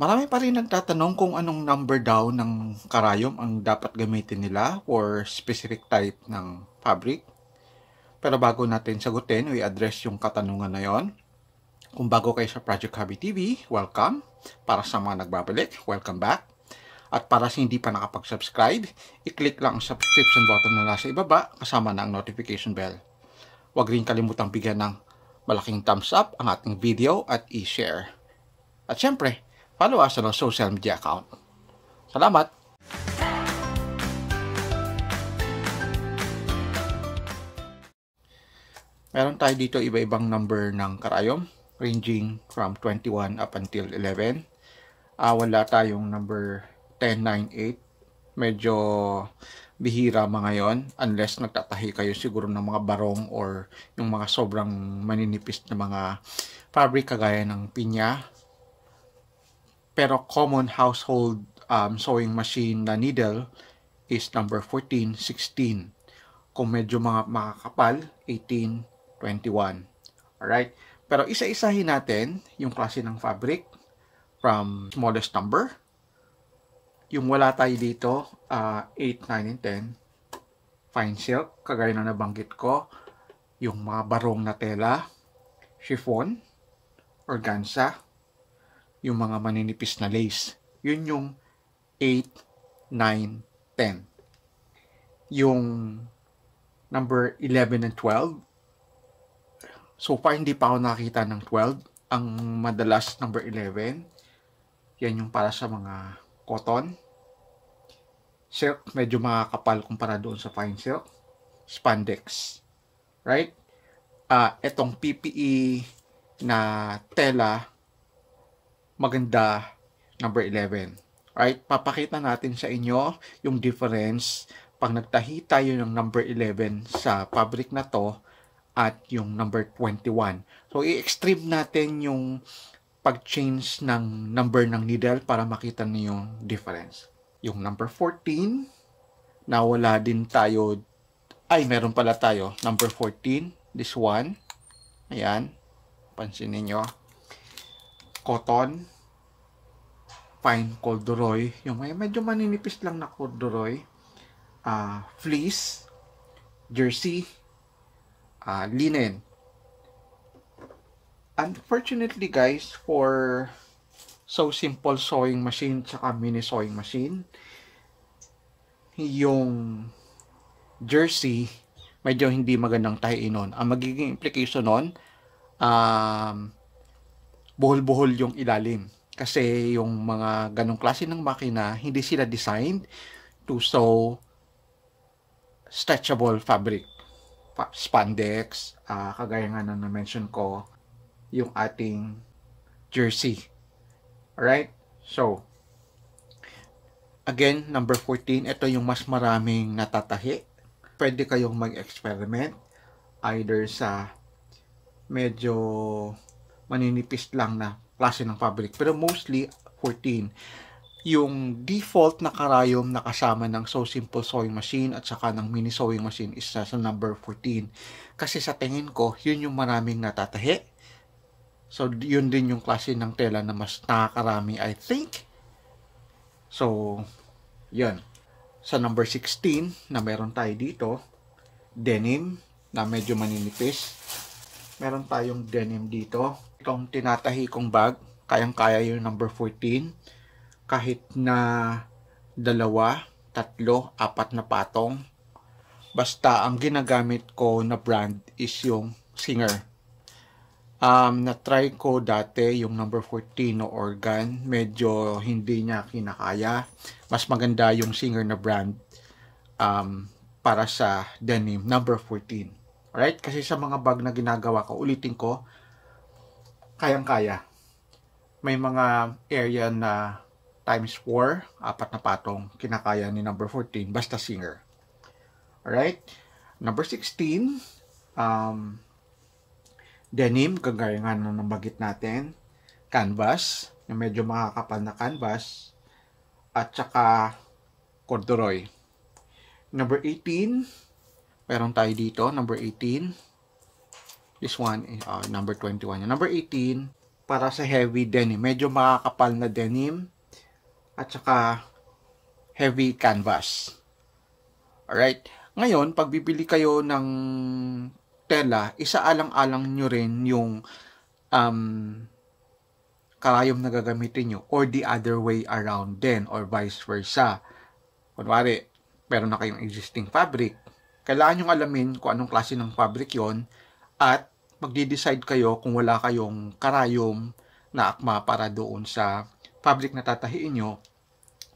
Marami pa rin nagtatanong kung anong number daw ng karayom ang dapat gamitin nila for specific type ng fabric. Pero bago natin sagutin, we address yung katanungan na yon. Kung bago kayo sa Project Hobby TV, welcome. Para sa mga nagbabalik, welcome back. At para sa hindi pa nakapag-subscribe, i-click lang ang subscription button na nasa ibaba kasama na ang notification bell. Huwag rin kalimutang bigyan ng malaking thumbs up ang ating video at i-share. At syempre, follow us sa ng social media account. Salamat! Meron tayo dito iba-ibang number ng karayom ranging from 21 up until 11. Uh, ah, wala tayong number 1098 medyo bihira mga yon unless nagtatahi kayo siguro ng mga barong or yung mga sobrang maninipis na mga fabric kagaya ng pinya pero common household um, sewing machine na needle is number 14, 16. Kung medyo mga makakapal, 18, 21. Alright? Pero isa-isahin natin yung klase ng fabric from smallest number. Yung wala tayo dito, uh, 8, 9, and 10. Fine silk, kagaya na nabanggit ko. Yung mga barong na tela, chiffon, organza, yung mga maninipis na lace. Yun yung 8, 9, 10. Yung number 11 and 12. So far, hindi pa ako nakita ng 12. Ang madalas number 11, yan yung para sa mga cotton. Silk, medyo makakapal kumpara doon sa fine silk. Spandex. Right? Uh, etong PPE na tela maganda number 11. Right? Papakita natin sa inyo yung difference pag nagtahi tayo ng number 11 sa fabric na to at yung number 21. So, i-extreme natin yung pag-change ng number ng needle para makita niyo yung difference. Yung number 14, nawala din tayo, ay meron pala tayo, number 14, this one, ayan, pansin niyo cotton, fine corduroy, yung may medyo maninipis lang na corduroy, uh, fleece, jersey, uh, linen. Unfortunately guys, for so simple sewing machine tsaka mini sewing machine, yung jersey, medyo hindi magandang tie-in nun. Ang magiging implication nun, um, buhol-buhol yung ilalim. Kasi yung mga ganong klase ng makina, hindi sila designed to sew stretchable fabric. Spandex, uh, kagaya nga na na-mention ko, yung ating jersey. Alright? So, again, number 14, ito yung mas maraming natatahi. Pwede kayong mag-experiment either sa medyo maninipis lang na klase ng fabric. Pero mostly, 14. Yung default na karayom na kasama ng So Simple Sewing Machine at saka ng Mini Sewing Machine is sa number 14. Kasi sa tingin ko, yun yung maraming natatahi. So, yun din yung klase ng tela na mas nakakarami, I think. So, yun. Sa number 16 na meron tayo dito, denim na medyo maninipis. Meron tayong denim dito itong tinatahi kong bag, kayang-kaya yung number 14. Kahit na dalawa, tatlo, apat na patong. Basta ang ginagamit ko na brand is yung Singer. Um, na-try ko dati yung number 14 no organ. Medyo hindi niya kinakaya. Mas maganda yung singer na brand um, para sa denim number 14. Alright? Kasi sa mga bag na ginagawa ko, ulitin ko, kayang-kaya. May mga area na times 4, apat na patong, kinakaya ni number 14, basta singer. Alright? Number 16, um, denim, kagaya nga na nabagit natin, canvas, na medyo makakapal na canvas, at saka corduroy. Number 18, meron tayo dito, number 18, This one, is eh, uh, number 21. number 18, para sa heavy denim. Medyo makakapal na denim. At saka heavy canvas. Alright? Ngayon, pag bibili kayo ng tela, isaalang-alang nyo rin yung um, karayom na gagamitin nyo or the other way around din or vice versa. Kunwari, meron na kayong existing fabric, kailangan nyo alamin kung anong klase ng fabric yon at magde-decide kayo kung wala kayong karayom na akma para doon sa fabric na tatahiin nyo,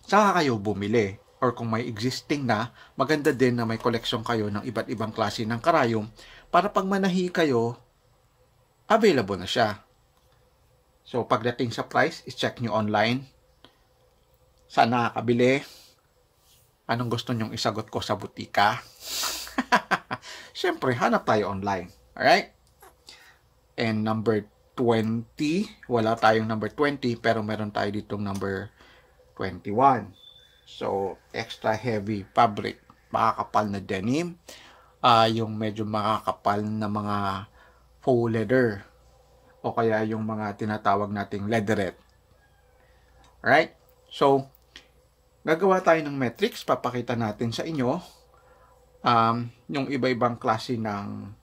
saka kayo bumili. Or kung may existing na, maganda din na may collection kayo ng iba't ibang klase ng karayom para pag manahi kayo, available na siya. So, pagdating sa price, i-check nyo online. Saan nakakabili? Anong gusto nyong isagot ko sa butika? Siyempre, hanap tayo online. Alright? And number 20, wala tayong number 20 pero meron tayo ditong number 21. So, extra heavy fabric, makakapal na denim, uh, yung medyo makakapal na mga faux leather o kaya yung mga tinatawag nating leatherette. Alright? So, gagawa tayo ng metrics, papakita natin sa inyo um, yung iba-ibang klase ng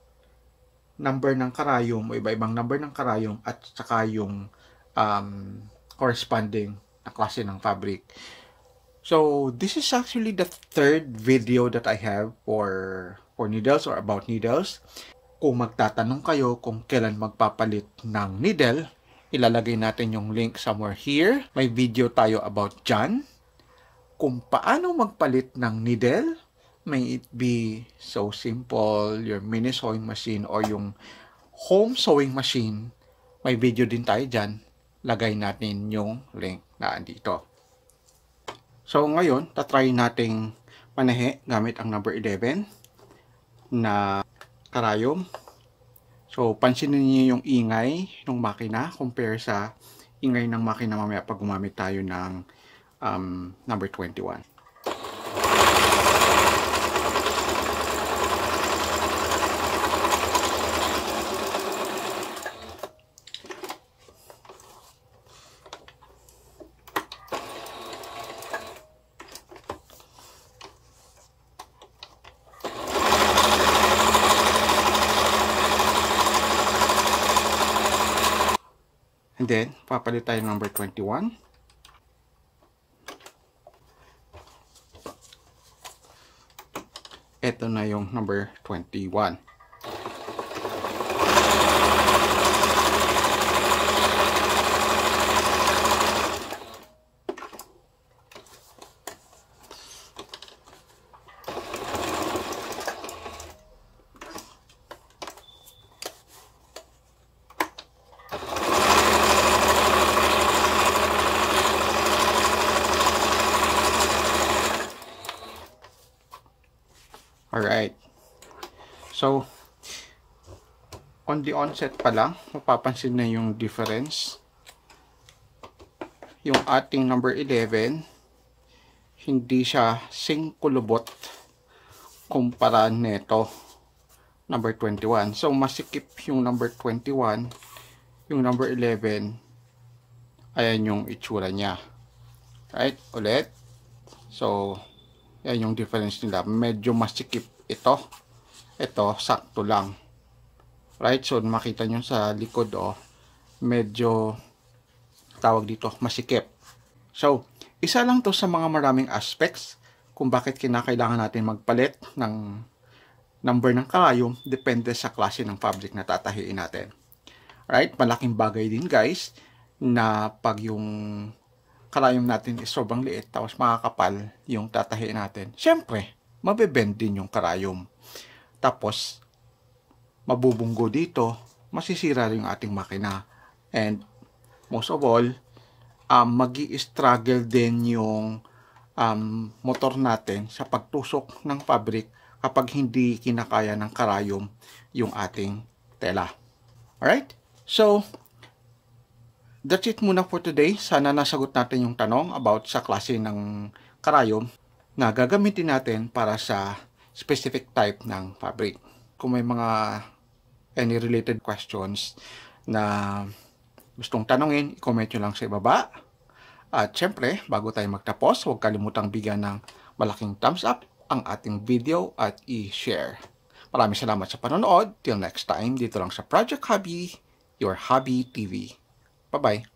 number ng karayom o iba-ibang number ng karayom at saka yung um, corresponding na klase ng fabric. So, this is actually the third video that I have for, for needles or about needles. Kung magtatanong kayo kung kailan magpapalit ng needle, ilalagay natin yung link somewhere here. May video tayo about dyan. Kung paano magpalit ng needle, may it be so simple, your mini sewing machine or yung home sewing machine, may video din tayo dyan. Lagay natin yung link na andito. So ngayon, tatry nating panahe gamit ang number 11 na karayom. So pansinin niyo yung ingay ng makina compare sa ingay ng makina mamaya pag gumamit tayo ng um, number 21. then, papalit tayo number 21. Ito na yung number 21. So, on the onset pa lang, mapapansin na yung difference. Yung ating number 11, hindi siya singkulubot kumpara nito number 21. So, masikip yung number 21, yung number 11, ayan yung itsura niya. Right? Ulit. So, ayan yung difference nila. Medyo masikip ito ito sakto lang right so makita nyo sa likod oh medyo tawag dito masikip so isa lang to sa mga maraming aspects kung bakit kinakailangan natin magpalit ng number ng kalayom depende sa klase ng fabric na tatahiin natin right malaking bagay din guys na pag yung kalayom natin is sobrang liit tapos makakapal yung tatahiin natin syempre mabebend din yung karayom tapos, mabubunggo dito, masisira rin yung ating makina. And, most of all, um, mag struggle din yung um, motor natin sa pagtusok ng fabric kapag hindi kinakaya ng karayom yung ating tela. Alright? So, that's it muna for today. Sana nasagot natin yung tanong about sa klase ng karayom na gagamitin natin para sa specific type ng fabric. Kung may mga any related questions na gustong tanungin, i-comment nyo lang sa ibaba. At syempre, bago tayo magtapos, huwag kalimutang bigyan ng malaking thumbs up ang ating video at i-share. Maraming salamat sa panonood. Till next time, dito lang sa Project Hobby, your Hobby TV. Bye-bye!